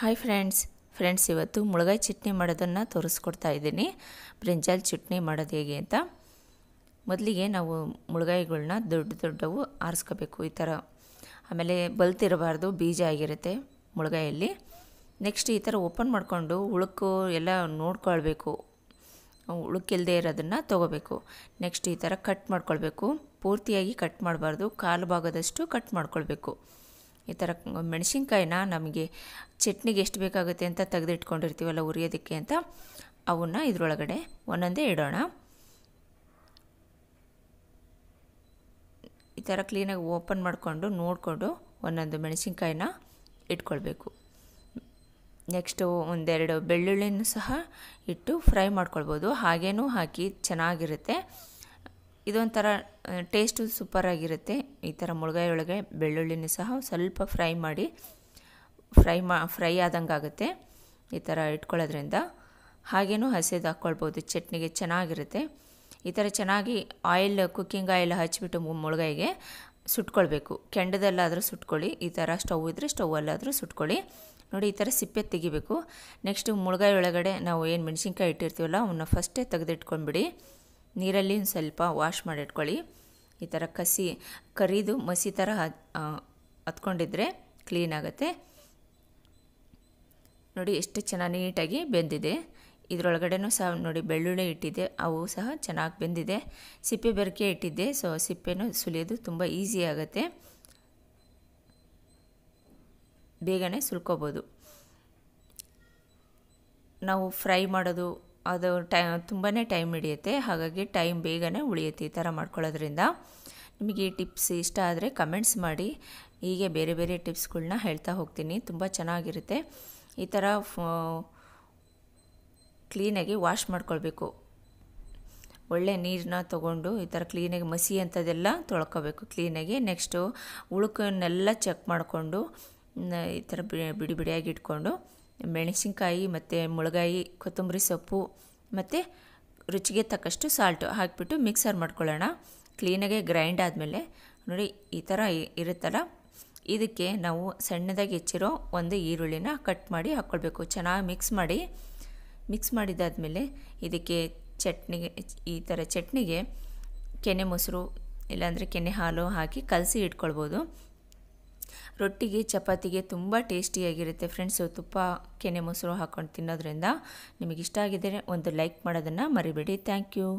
hi friends friends ಇವತ್ತು ಮುಳಗಾಯಿ ಚಟ್ನಿ ಮಾಡೋದನ್ನು ತೋರಿಸ್ಕೊಡ್ತಾ ಇದ್ದೀನಿ ಬ್ರಿಂಜಾಲ್ ಚಟ್ನಿ ಮಾಡೋದು ಹೇಗೆ ಅಂತ ಮೊದಲಿಗೆ ನಾವು ಮುಳಗಾಯಿಗಳನ್ನ ದೊಡ್ಡ ದೊಡ್ಡವು ಆರಿಸ್ಕೋಬೇಕು ಈ ಥರ ಆಮೇಲೆ ಬಲ್ತಿರಬಾರ್ದು ಬೀಜ ಆಗಿರುತ್ತೆ ಮುಳುಗಾಯಲ್ಲಿ ನೆಕ್ಸ್ಟ್ ಈ ಥರ ಓಪನ್ ಮಾಡಿಕೊಂಡು ಉಳುಕು ಎಲ್ಲ ನೋಡ್ಕೊಳ್ಬೇಕು ಉಳುಕಿಲ್ಲದೆ ಇರೋದನ್ನು ತೊಗೋಬೇಕು ನೆಕ್ಸ್ಟ್ ಈ ಥರ ಕಟ್ ಮಾಡ್ಕೊಳ್ಬೇಕು ಪೂರ್ತಿಯಾಗಿ ಕಟ್ ಮಾಡಬಾರ್ದು ಕಾಲು ಭಾಗದಷ್ಟು ಕಟ್ ಮಾಡ್ಕೊಳ್ಬೇಕು ಈ ಥರ ಮೆಣಸಿನ್ಕಾಯಿನ ನಮಗೆ ಚಟ್ನಿಗೆ ಎಷ್ಟು ಬೇಕಾಗುತ್ತೆ ಅಂತ ತೆಗೆದಿಟ್ಕೊಂಡಿರ್ತೀವಲ್ಲ ಉರಿಯೋದಕ್ಕೆ ಅಂತ ಅವನ್ನ ಇದರೊಳಗಡೆ ಒಂದೊಂದೇ ಇಡೋಣ ಈ ಥರ ಕ್ಲೀನಾಗಿ ಓಪನ್ ಮಾಡಿಕೊಂಡು ನೋಡಿಕೊಂಡು ಒಂದೊಂದು ಮೆಣಸಿನ್ಕಾಯಿನ ಇಟ್ಕೊಳ್ಬೇಕು ನೆಕ್ಸ್ಟು ಒಂದೆರಡು ಬೆಳ್ಳುಳ್ಳಿನೂ ಸಹ ಇಟ್ಟು ಫ್ರೈ ಮಾಡ್ಕೊಳ್ಬೋದು ಹಾಗೇನೂ ಹಾಕಿ ಚೆನ್ನಾಗಿರುತ್ತೆ ಇದೊಂಥರ ಟೇಸ್ಟು ಸೂಪರಾಗಿರುತ್ತೆ ಈ ಥರ ಮುಳುಗಾಯೊಳಗೆ ಬೆಳ್ಳುಳ್ಳಿನೂ ಸಹ ಸ್ವಲ್ಪ ಫ್ರೈ ಮಾಡಿ ಫ್ರೈ ಮಾ ಫ್ರೈ ಆದಂಗೆ ಆಗುತ್ತೆ ಈ ಥರ ಇಟ್ಕೊಳ್ಳೋದ್ರಿಂದ ಹಾಗೇನೂ ಹಸಿದು ಹಾಕ್ಕೊಳ್ಬೋದು ಚಟ್ನಿಗೆ ಚೆನ್ನಾಗಿರುತ್ತೆ ಈ ಥರ ಚೆನ್ನಾಗಿ ಆಯಿಲ್ ಕುಕ್ಕಿಂಗ್ ಆಯಿಲ್ ಹಚ್ಬಿಟ್ಟು ಮುಳುಗಾಯಿಗೆ ಸುಟ್ಕೊಳ್ಬೇಕು ಕೆಂಡದಲ್ಲಾದರೂ ಸುಟ್ಕೊಳ್ಳಿ ಈ ಥರ ಸ್ಟವ್ ಇದ್ದರೆ ಸ್ಟೌವಲ್ಲಾದರೂ ಸುಟ್ಕೊಳ್ಳಿ ನೋಡಿ ಈ ಥರ ಸಿಪ್ಪೆ ತೆಗಿಬೇಕು ನೆಕ್ಸ್ಟ್ ಮುಳುಗಾಯಿ ಒಳಗಡೆ ನಾವು ಏನು ಮೆಣಸಿನ್ಕಾಯಿ ಇಟ್ಟಿರ್ತೀವಲ್ಲ ಅವನ್ನ ಫಸ್ಟೇ ತೆಗೆದಿಟ್ಕೊಂಡ್ಬಿಡಿ ನೀರಲ್ಲಿ ಸ್ವಲ್ಪ ವಾಶ್ ಮಾಡಿಟ್ಕೊಳ್ಳಿ ಈ ಥರ ಕಸಿ ಕರಿದು ಮಸಿ ಥರ ಹತ್ಕೊಂಡಿದ್ರೆ ಕ್ಲೀನ್ ಆಗುತ್ತೆ ನೋಡಿ ಎಷ್ಟು ಚೆನ್ನಾಗಿ ನೀಟಾಗಿ ಬೆಂದಿದೆ ಇದರೊಳಗಡೆನೂ ಸಹ ನೋಡಿ ಬೆಳ್ಳುಳ್ಳಿ ಇಟ್ಟಿದ್ದೆ ಅವು ಸಹ ಚೆನ್ನಾಗಿ ಬೆಂದಿದೆ ಸಿಪ್ಪೆ ಬೆರಕೆ ಇಟ್ಟಿದ್ದೆ ಸೊ ಸಿಪ್ಪೆನೂ ಸುಲಿಯೋದು ತುಂಬ ಈಸಿ ಆಗುತ್ತೆ ಬೇಗನೆ ಸುಲ್ಕೋಬೋದು ನಾವು ಫ್ರೈ ಮಾಡೋದು ಅದು ಟೈ ತುಂಬಾ ಟೈಮ್ ಹಿಡಿಯುತ್ತೆ ಹಾಗಾಗಿ ಟೈಮ್ ಬೇಗನೆ ಉಳಿಯುತ್ತೆ ಈ ಥರ ಮಾಡ್ಕೊಳ್ಳೋದ್ರಿಂದ ನಿಮಗೆ ಈ ಟಿಪ್ಸ್ ಇಷ್ಟ ಆದರೆ ಕಮೆಂಟ್ಸ್ ಮಾಡಿ ಹೀಗೆ ಬೇರೆ ಬೇರೆ ಟಿಪ್ಸ್ಗಳನ್ನ ಹೇಳ್ತಾ ಹೋಗ್ತೀನಿ ತುಂಬ ಚೆನ್ನಾಗಿರುತ್ತೆ ಈ ಥರ ಕ್ಲೀನಾಗಿ ವಾಶ್ ಮಾಡ್ಕೊಳ್ಬೇಕು ಒಳ್ಳೆ ನೀರನ್ನ ತೊಗೊಂಡು ಈ ಥರ ಕ್ಲೀನಾಗಿ ಮಸಿ ಅಂಥದ್ದೆಲ್ಲ ತೊಳ್ಕೊಬೇಕು ಕ್ಲೀನಾಗಿ ನೆಕ್ಸ್ಟು ಉಳುಕನ್ನೆಲ್ಲ ಚೆಕ್ ಮಾಡಿಕೊಂಡು ಈ ಥರ ಬಿಡಿ ಬಿಡಿಯಾಗಿ ಇಟ್ಕೊಂಡು ಮೆಣಸಿನಕಾಯಿ ಮತ್ತು ಮುಳಗಾಯಿ ಕೊತ್ತಂಬರಿ ಸೊಪ್ಪು ಮತ್ತು ರುಚಿಗೆ ತಕ್ಕಷ್ಟು ಸಾಲ್ಟು ಹಾಕಿಬಿಟ್ಟು ಮಿಕ್ಸರ್ ಮಾಡ್ಕೊಳ್ಳೋಣ ಕ್ಲೀನಾಗೆ ಗ್ರೈಂಡ್ ಆದಮೇಲೆ ನೋಡಿ ಈ ಥರ ಇರುತ್ತಲ್ಲ ಇದಕ್ಕೆ ನಾವು ಸಣ್ಣದಾಗಿ ಹೆಚ್ಚಿರೋ ಒಂದು ಈರುಳ್ಳಿನ ಕಟ್ ಮಾಡಿ ಹಾಕ್ಕೊಳ್ಬೇಕು ಚೆನ್ನಾಗಿ ಮಿಕ್ಸ್ ಮಾಡಿ ಮಿಕ್ಸ್ ಮಾಡಿದಾದಮೇಲೆ ಇದಕ್ಕೆ ಚಟ್ನಿಗೆ ಈ ಥರ ಚಟ್ನಿಗೆ ಕೆನೆ ಮೊಸರು ಇಲ್ಲಾಂದರೆ ಕೆನೆ ಹಾಲು ಹಾಕಿ ಕಲಸಿ ಇಟ್ಕೊಳ್ಬೋದು ರೊಟ್ಟಿಗೆ ಚಪಾತಿಗೆ ತುಂಬ ಟೇಸ್ಟಿಯಾಗಿರುತ್ತೆ ಫ್ರೆಂಡ್ಸು ತುಪ್ಪ ಕೆನೆ ಮೊಸರು ಹಾಕ್ಕೊಂಡು ತಿನ್ನೋದ್ರಿಂದ ನಿಮಗಿಷ್ಟ ಆಗಿದ್ದರೆ ಒಂದು ಲೈಕ್ ಮಾಡೋದನ್ನು ಮರಿಬೇಡಿ ಥ್ಯಾಂಕ್ ಯು